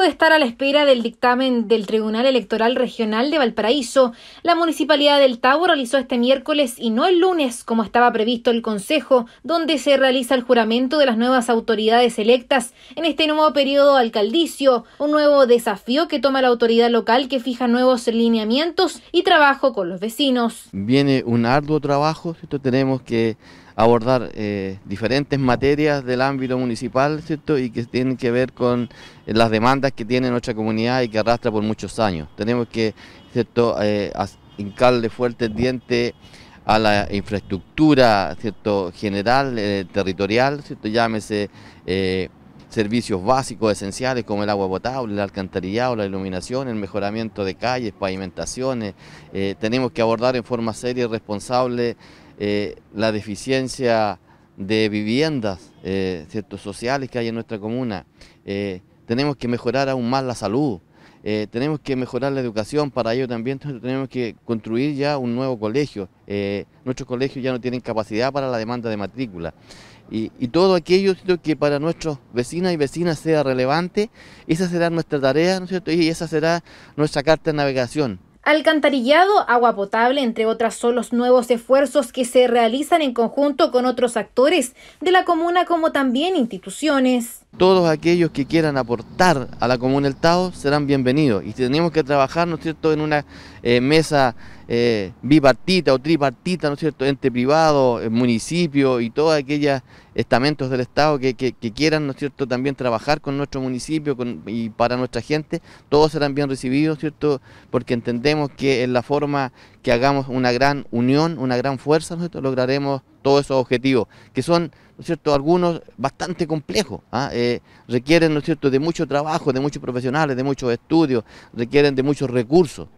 de estar a la espera del dictamen del Tribunal Electoral Regional de Valparaíso, la Municipalidad del Tau realizó este miércoles y no el lunes, como estaba previsto el Consejo, donde se realiza el juramento de las nuevas autoridades electas en este nuevo periodo alcaldicio, un nuevo desafío que toma la autoridad local que fija nuevos lineamientos y trabajo con los vecinos. Viene un arduo trabajo, tenemos que abordar eh, diferentes materias del ámbito municipal ¿cierto? y que tienen que ver con las demandas que tiene nuestra comunidad y que arrastra por muchos años. Tenemos que ¿cierto? Eh, hincarle fuerte el diente a la infraestructura ¿cierto? general, eh, territorial, ¿cierto? llámese eh, servicios básicos, esenciales como el agua potable, el alcantarillado, la iluminación, el mejoramiento de calles, pavimentaciones. tenemos que abordar en forma seria y responsable la deficiencia de viviendas ¿cierto? sociales que hay en nuestra comuna tenemos que mejorar aún más la salud, eh, tenemos que mejorar la educación, para ello también tenemos que construir ya un nuevo colegio. Eh, nuestros colegios ya no tienen capacidad para la demanda de matrícula. Y, todo aquello que para nuestros vecinas y vecinas sea relevante, esa será nuestra tarea, Y esa será nuestra carta de navegación. Alcantarillado, agua potable, entre otras, son los nuevos esfuerzos que se realizan en conjunto con otros actores de la comuna como también instituciones todos aquellos que quieran aportar a la comuna del Estado serán bienvenidos. Y tenemos que trabajar, ¿no es cierto?, en una eh, mesa eh, bipartita o tripartita, ¿no es cierto?, ente privado, eh, municipio y todos aquellos estamentos del Estado que, quieran, ¿no es cierto?, también trabajar con nuestro municipio y para nuestra gente, todos serán bien recibidos, ¿cierto?, porque entendemos que en la forma que hagamos una gran unión, una gran fuerza, nosotros lograremos todos esos objetivos, que son, ¿no cierto?, algunos bastante complejos, ¿ah? Eh, requieren, ¿no cierto?, de mucho trabajo, de muchos profesionales, de muchos estudios, requieren de muchos recursos.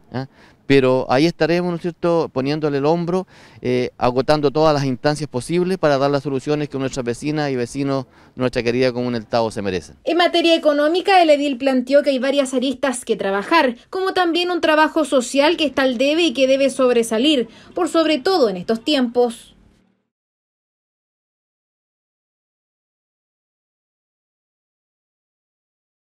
Pero ahí estaremos, ¿no es cierto?, poniéndole el hombro, eh, agotando todas las instancias posibles para dar las soluciones que nuestras vecinas y vecinos nuestra querida comunidad se merecen. En materia económica, el edil planteó que hay varias aristas que trabajar, como también un trabajo social que está al debe y que debe sobresalir, por sobre todo en estos tiempos.